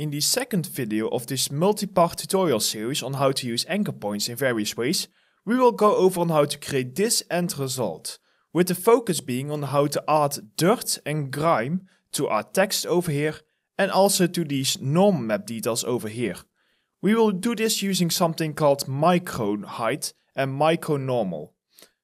In the second video of this multi-part tutorial series on how to use anchor points in various ways, we will go over on how to create this end result, with the focus being on how to add dirt and grime to our text over here and also to these norm map details over here. We will do this using something called micro height and micro normal.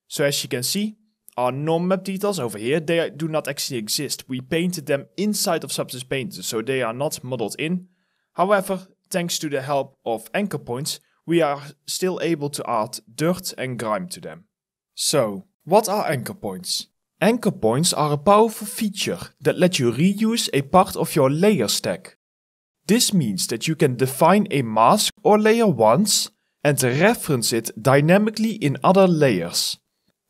So as you can see, are non-map details over here. They do not actually exist. We painted them inside of Substance Painter, so they are not modeled in. However, thanks to the help of anchor points, we are still able to add dirt and grime to them. So, what are anchor points? Anchor points are a powerful feature that lets you reuse a part of your layer stack. This means that you can define a mask or layer once and reference it dynamically in other layers.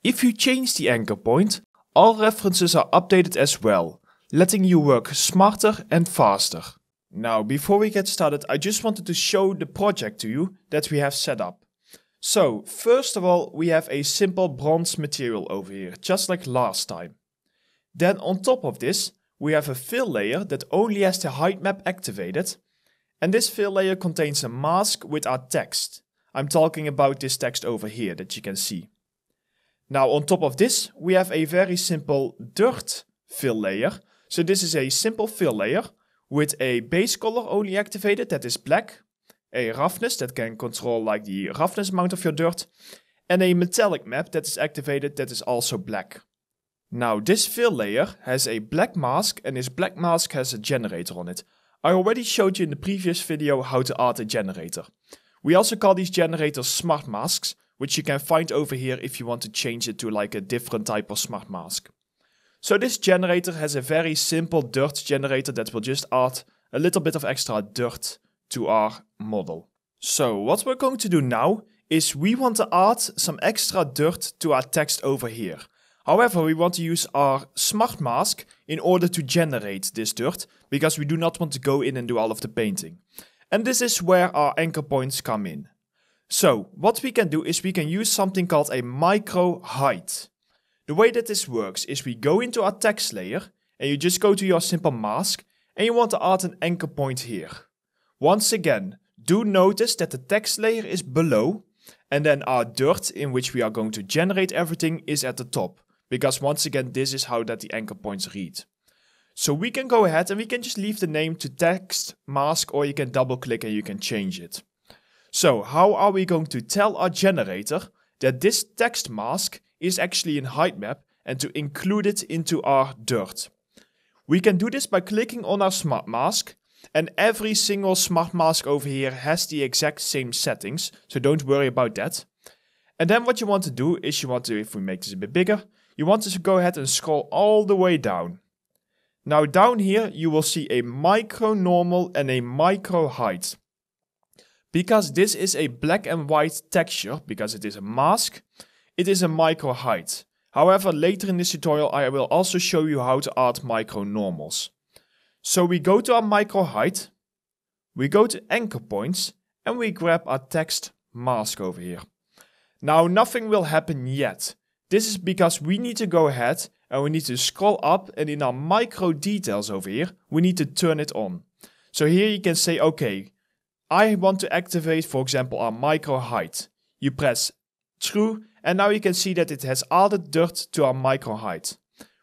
If you change the anchor point, all references are updated as well, letting you work smarter and faster. Now, before we get started, I just wanted to show the project to you that we have set up. So, first of all, we have a simple bronze material over here, just like last time. Then on top of this, we have a fill layer that only has the height map activated. And this fill layer contains a mask with our text. I'm talking about this text over here that you can see. Now, on top of this, we have a very simple dirt fill layer. So this is a simple fill layer with a base color only activated that is black, a roughness that can control like the roughness amount of your dirt, and a metallic map that is activated that is also black. Now this fill layer has a black mask and this black mask has a generator on it. I already showed you in the previous video how to add a generator. We also call these generators smart masks which you can find over here if you want to change it to like a different type of smart mask. So this generator has a very simple dirt generator that will just add a little bit of extra dirt to our model. So what we're going to do now is we want to add some extra dirt to our text over here. However, we want to use our smart mask in order to generate this dirt because we do not want to go in and do all of the painting. And this is where our anchor points come in. So what we can do is we can use something called a micro height. The way that this works is we go into our text layer and you just go to your simple mask and you want to add an anchor point here. Once again, do notice that the text layer is below and then our dirt in which we are going to generate everything is at the top because once again this is how that the anchor points read. So we can go ahead and we can just leave the name to text mask or you can double click and you can change it. So how are we going to tell our generator that this text mask is actually in height map and to include it into our dirt? We can do this by clicking on our smart mask and every single smart mask over here has the exact same settings, so don't worry about that. And then what you want to do is you want to, if we make this a bit bigger, you want to go ahead and scroll all the way down. Now down here you will see a micro normal and a micro height. Because this is a black and white texture, because it is a mask, it is a micro height. However, later in this tutorial I will also show you how to add micro normals. So we go to our micro height, we go to anchor points, and we grab our text mask over here. Now nothing will happen yet. This is because we need to go ahead and we need to scroll up and in our micro details over here, we need to turn it on. So here you can say, okay, I want to activate, for example, our micro height. You press true, and now you can see that it has added dirt to our micro height.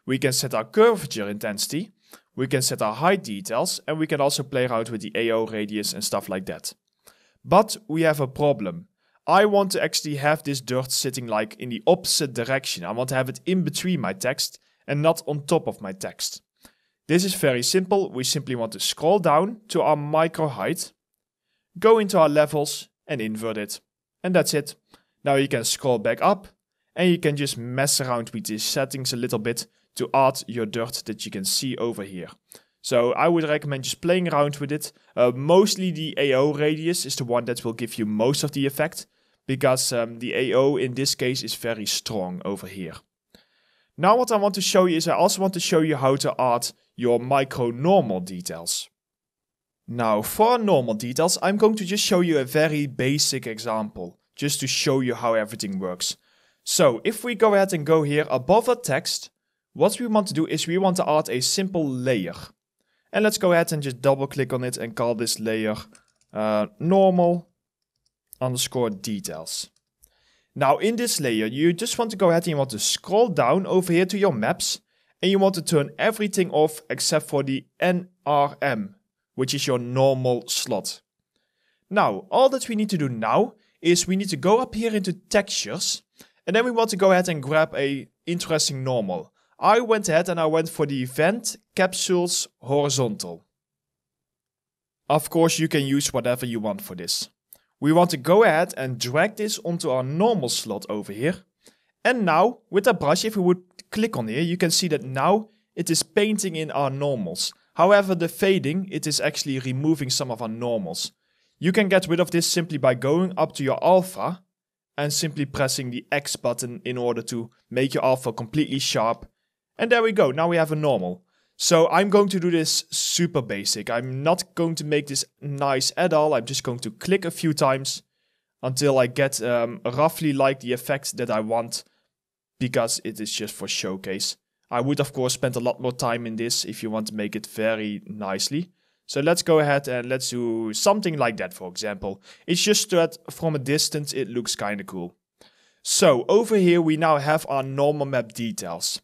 We can set our curvature intensity, we can set our height details, and we can also play around with the AO radius and stuff like that. But we have a problem. I want to actually have this dirt sitting like in the opposite direction. I want to have it in between my text and not on top of my text. This is very simple. We simply want to scroll down to our micro height go into our levels and invert it. And that's it. Now you can scroll back up and you can just mess around with these settings a little bit to add your dirt that you can see over here. So I would recommend just playing around with it. Uh, mostly the AO radius is the one that will give you most of the effect because um, the AO in this case is very strong over here. Now what I want to show you is I also want to show you how to add your micro normal details. Now, for normal details, I'm going to just show you a very basic example, just to show you how everything works. So, if we go ahead and go here above the text, what we want to do is we want to add a simple layer. And let's go ahead and just double click on it and call this layer uh, normal underscore details. Now in this layer, you just want to go ahead and you want to scroll down over here to your maps and you want to turn everything off except for the NRM which is your normal slot. Now, all that we need to do now is we need to go up here into textures and then we want to go ahead and grab a interesting normal. I went ahead and I went for the event capsules horizontal. Of course, you can use whatever you want for this. We want to go ahead and drag this onto our normal slot over here. And now, with the brush, if we would click on here, you can see that now it is painting in our normals. However, the fading, it is actually removing some of our normals. You can get rid of this simply by going up to your alpha and simply pressing the X button in order to make your alpha completely sharp. And there we go, now we have a normal. So I'm going to do this super basic. I'm not going to make this nice at all. I'm just going to click a few times until I get um, roughly like the effect that I want because it is just for showcase. I would, of course, spend a lot more time in this if you want to make it very nicely. So let's go ahead and let's do something like that, for example. It's just that from a distance it looks kind of cool. So over here we now have our normal map details.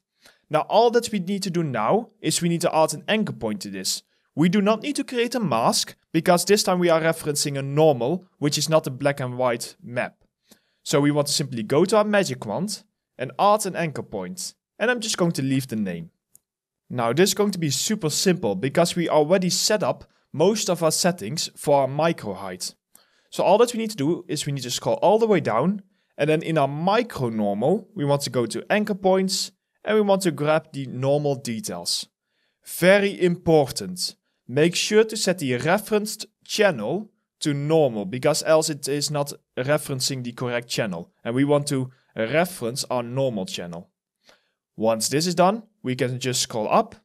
Now all that we need to do now is we need to add an anchor point to this. We do not need to create a mask because this time we are referencing a normal which is not a black and white map. So we want to simply go to our magic wand and add an anchor point and I'm just going to leave the name. Now this is going to be super simple because we already set up most of our settings for our micro height. So all that we need to do is we need to scroll all the way down and then in our micro normal, we want to go to anchor points and we want to grab the normal details. Very important. Make sure to set the referenced channel to normal because else it is not referencing the correct channel. And we want to reference our normal channel. Once this is done, we can just scroll up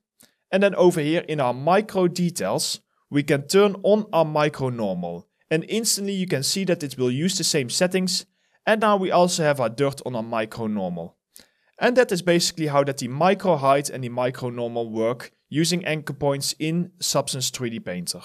and then over here in our micro details, we can turn on our micro normal and instantly you can see that it will use the same settings and now we also have our dirt on our micro normal. And that is basically how that the micro height and the micro normal work using anchor points in Substance 3D Painter.